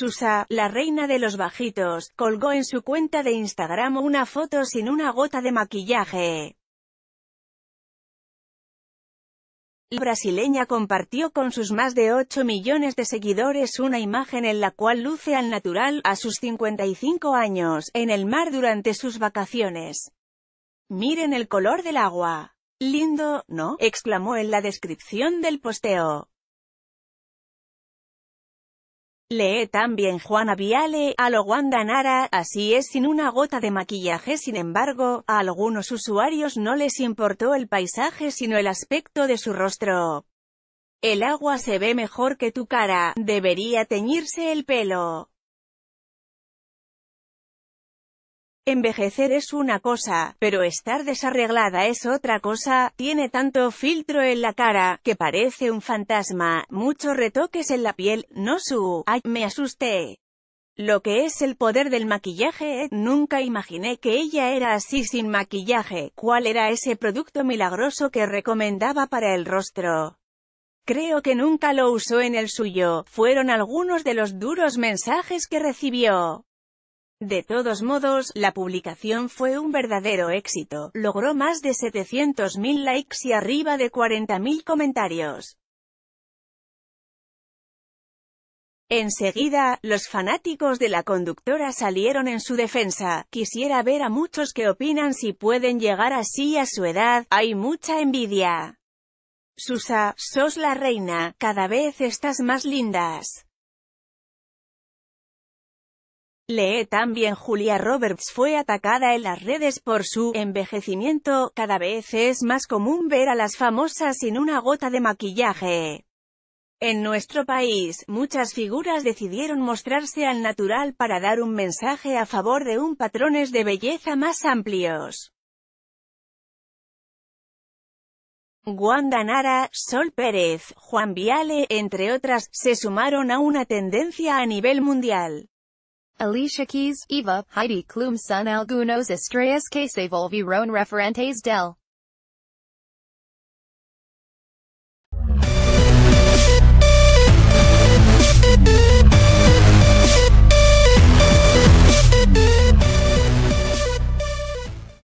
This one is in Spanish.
Susa, la reina de los bajitos, colgó en su cuenta de Instagram una foto sin una gota de maquillaje. La brasileña compartió con sus más de 8 millones de seguidores una imagen en la cual luce al natural, a sus 55 años, en el mar durante sus vacaciones. Miren el color del agua. Lindo, ¿no? exclamó en la descripción del posteo. Lee también Juana Viale, a lo Wanda Nara, así es sin una gota de maquillaje sin embargo, a algunos usuarios no les importó el paisaje sino el aspecto de su rostro. El agua se ve mejor que tu cara, debería teñirse el pelo. Envejecer es una cosa, pero estar desarreglada es otra cosa, tiene tanto filtro en la cara, que parece un fantasma, muchos retoques en la piel, no su, ay, me asusté. Lo que es el poder del maquillaje, eh, nunca imaginé que ella era así sin maquillaje, cuál era ese producto milagroso que recomendaba para el rostro. Creo que nunca lo usó en el suyo, fueron algunos de los duros mensajes que recibió. De todos modos, la publicación fue un verdadero éxito, logró más de 700.000 likes y arriba de 40.000 comentarios. Enseguida, los fanáticos de la conductora salieron en su defensa. Quisiera ver a muchos que opinan si pueden llegar así a su edad, hay mucha envidia. Susa, sos la reina, cada vez estás más lindas. Lee también Julia Roberts fue atacada en las redes por su envejecimiento, cada vez es más común ver a las famosas sin una gota de maquillaje. En nuestro país, muchas figuras decidieron mostrarse al natural para dar un mensaje a favor de un patrones de belleza más amplios. Wanda Nara, Sol Pérez, Juan Viale, entre otras, se sumaron a una tendencia a nivel mundial. Alicia Keys, Eva, Heidi Klum Sun Algunos Estrellas que se volvieron referentes del